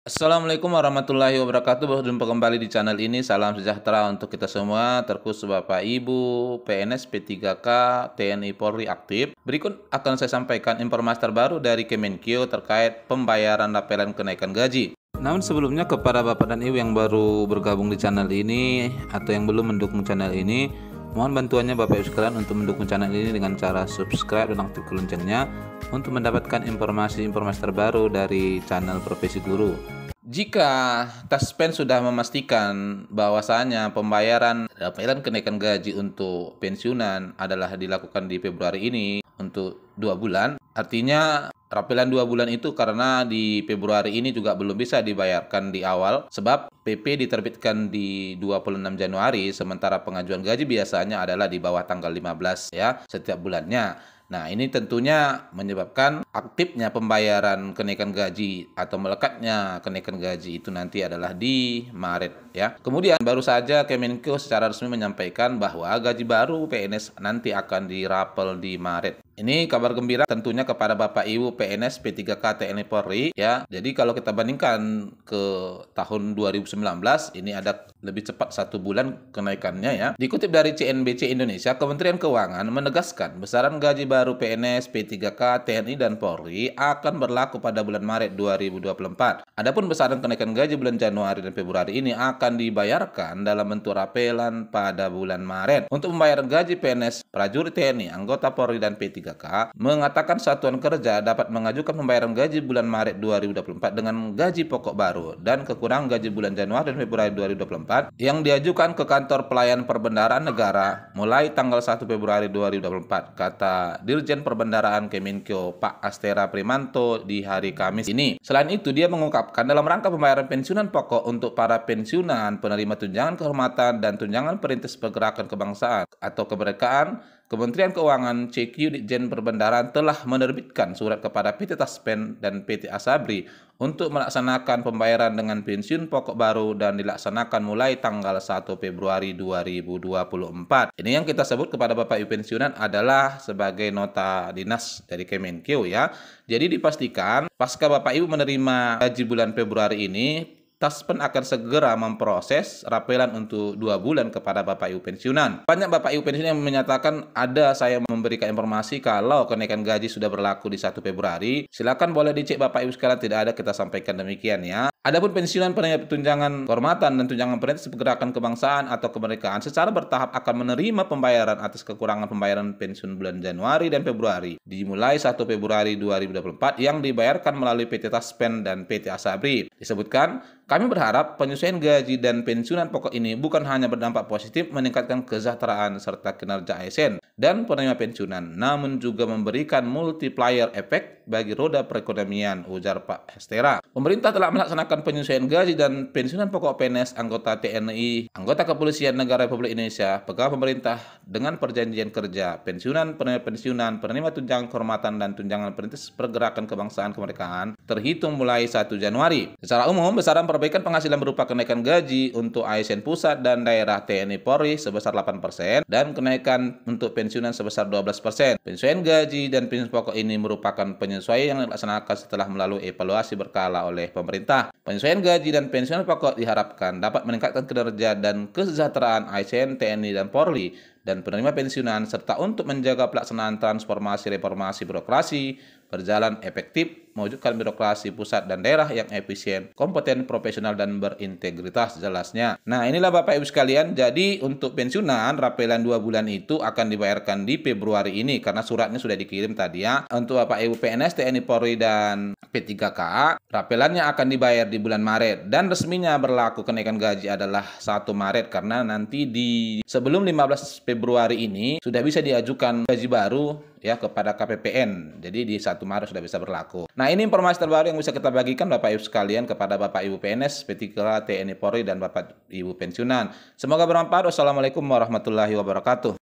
Assalamualaikum warahmatullahi wabarakatuh Berjumpa kembali di channel ini Salam sejahtera untuk kita semua Terkhusus Bapak Ibu, PNS P3K, TNI Polri aktif Berikut akan saya sampaikan informasi terbaru dari Kemenkeu terkait pembayaran lapelan kenaikan gaji namun sebelumnya kepada Bapak dan Ibu yang baru bergabung di channel ini atau yang belum mendukung channel ini Mohon bantuannya Bapak Ibu sekalian untuk mendukung channel ini dengan cara subscribe dan aktifkan loncengnya untuk mendapatkan informasi-informasi terbaru dari channel Profesi Guru. Jika Taspen sudah memastikan bahwasanya pembayaran eh, pembayaran kenaikan gaji untuk pensiunan adalah dilakukan di Februari ini untuk dua bulan, artinya rapelan dua bulan itu karena di Februari ini juga belum bisa dibayarkan di awal sebab PP diterbitkan di 26 Januari, sementara pengajuan gaji biasanya adalah di bawah tanggal 15 ya setiap bulannya. Nah, ini tentunya menyebabkan aktifnya pembayaran kenaikan gaji atau melekatnya kenaikan gaji itu nanti adalah di Maret ya. Kemudian baru saja Kemenko secara resmi menyampaikan bahwa gaji baru PNS nanti akan dirapel di Maret. Ini kabar gembira tentunya kepada Bapak Ibu PNS P3K TNI Polri ya. Jadi kalau kita bandingkan ke tahun 2019 ini ada lebih cepat satu bulan kenaikannya ya. Dikutip dari CNBC Indonesia, Kementerian Keuangan menegaskan besaran gaji baru PNS, P3K, TNI, dan Polri akan berlaku pada bulan Maret 2024. Adapun besaran kenaikan gaji bulan Januari dan Februari ini akan dibayarkan dalam bentuk rapelan pada bulan Maret. Untuk membayar gaji PNS, prajurit TNI, anggota Polri, dan P3K mengatakan satuan kerja dapat mengajukan pembayaran gaji bulan Maret 2024 dengan gaji pokok baru dan kekurangan gaji bulan Januari dan Februari 2024 yang diajukan ke kantor pelayan perbendaraan negara mulai tanggal 1 Februari 2024, kata Dirjen Perbendaraan Kemenkeu Pak Astera Primanto di hari Kamis ini. Selain itu, dia mengungkapkan dalam rangka pembayaran pensiunan pokok untuk para pensiunan penerima tunjangan kehormatan dan tunjangan perintis pergerakan kebangsaan atau kemerdekaan Kementerian Keuangan CQ Ditjen Perbendaraan telah menerbitkan surat kepada PT Taspen dan PT Asabri untuk melaksanakan pembayaran dengan pensiun pokok baru dan dilaksanakan mulai tanggal 1 Februari 2024. Ini yang kita sebut kepada Bapak Ibu pensiunan adalah sebagai nota dinas dari Kemenkeu ya. Jadi dipastikan pasca Bapak Ibu menerima gaji bulan Februari ini Taspen akan segera memproses rapelan untuk dua bulan kepada Bapak Ibu pensiunan. Banyak Bapak Ibu pensiunan yang menyatakan ada saya memberikan informasi kalau kenaikan gaji sudah berlaku di 1 Februari. Silakan boleh dicek Bapak Ibu sekarang tidak ada kita sampaikan demikian ya. Adapun pensiunan penerima tunjangan kehormatan dan tunjangan perintis pergerakan kebangsaan atau kemerdekaan secara bertahap akan menerima pembayaran atas kekurangan pembayaran pensiun bulan Januari dan Februari dimulai 1 Februari 2024 yang dibayarkan melalui PT Taspen dan PT Asabri. Disebutkan, kami berharap penyesuaian gaji dan pensiunan pokok ini bukan hanya berdampak positif meningkatkan kesejahteraan serta kinerja ASN dan penerima pensiunan, namun juga memberikan multiplier efek bagi roda perekonomian, ujar Pak Hestera. Pemerintah telah melaksanakan penyesuaian gaji dan pensiunan pokok PNS anggota TNI, anggota Kepolisian Negara Republik Indonesia, pegawai pemerintah dengan perjanjian kerja, pensiunan, penerima pensiunan, penerima tunjangan kehormatan dan tunjangan perintis pergerakan kebangsaan kemerdekaan terhitung mulai 1 Januari. Secara umum, besaran perbaikan penghasilan berupa kenaikan gaji untuk ASN pusat dan daerah TNI Polri sebesar 8% dan kenaikan untuk pensiunan sebesar 12%. Pensiun gaji dan pensiun pokok ini merupakan penyesuaian penyesuaian yang dilaksanakan setelah melalui evaluasi berkala oleh pemerintah. Penyesuaian gaji dan pensiun pokok diharapkan dapat meningkatkan kinerja dan kesejahteraan ASN, TNI, dan Polri dan penerima pensiunan serta untuk menjaga pelaksanaan transformasi reformasi birokrasi berjalan efektif, mewujudkan birokrasi pusat dan daerah yang efisien, kompeten, profesional, dan berintegritas jelasnya. Nah, inilah Bapak Ibu sekalian. Jadi, untuk pensiunan, rapelan 2 bulan itu akan dibayarkan di Februari ini karena suratnya sudah dikirim tadi ya. Untuk Bapak Ibu PNS, TNI Polri, dan P3KA, rapelannya akan dibayar di bulan Maret dan resminya berlaku kenaikan gaji adalah 1 Maret karena nanti di sebelum 15 Februari ini sudah bisa diajukan gaji baru ya kepada KPPN. Jadi di 1 Maret sudah bisa berlaku. Nah, ini informasi terbaru yang bisa kita bagikan Bapak Ibu sekalian kepada Bapak Ibu PNS, P3, TNI Polri dan Bapak Ibu pensiunan. Semoga bermanfaat. Wassalamualaikum warahmatullahi wabarakatuh.